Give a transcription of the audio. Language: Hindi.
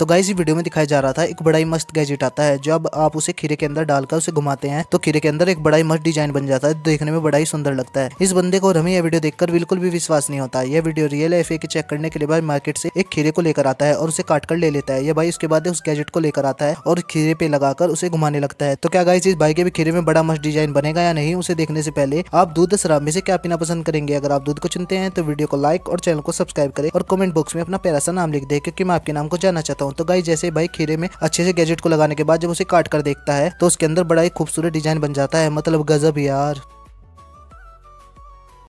तो गाइज इस वीडियो में दिखाया जा रहा था एक बड़ा ही मस्त गैजेट आता है जब आप उसे खीरे के अंदर डालकर उसे घुमाते हैं तो खीरे के अंदर एक बड़ा ही मस्त डिजाइन बन जाता है देखने में बड़ा ही सुंदर लगता है इस बंदे को और हमें यह वीडियो देखकर बिल्कुल भी विश्वास नहीं होता यह वीडियो रियल एफ के चेक करने के लिए भाई मार्केट से एक खीरे को लेकर आता है और उसे काट कर ले लेता है यह भाई उसके बाद उस गैजेट को लेकर आता है और खीरे पे लगाकर उसे घुमाने लगता है तो क्या गाइज इस भाई के भी खीरे में बड़ा मस्त डिजाइन बनेगा या नहीं उसे देखने से पहले आप दूध शराब में से क्या पीना पसंद करेंगे अगर आप दूध को चुनते हैं तो वीडियो को लाइक और चैनल को सब्सक्राइब करें और कमेंट बॉक्स में अपना प्यारा सा नाम लिख दे क्योंकि मैं आपके नाम को जानना चाहता हूँ हूँ तो गाई जैसे भाई खीरे में अच्छे से गैजेट को लगाने के बाद जब उसे काट कर देखता है तो उसके अंदर बड़ा ही खूबसूरत डिजाइन बन जाता है मतलब गजब यार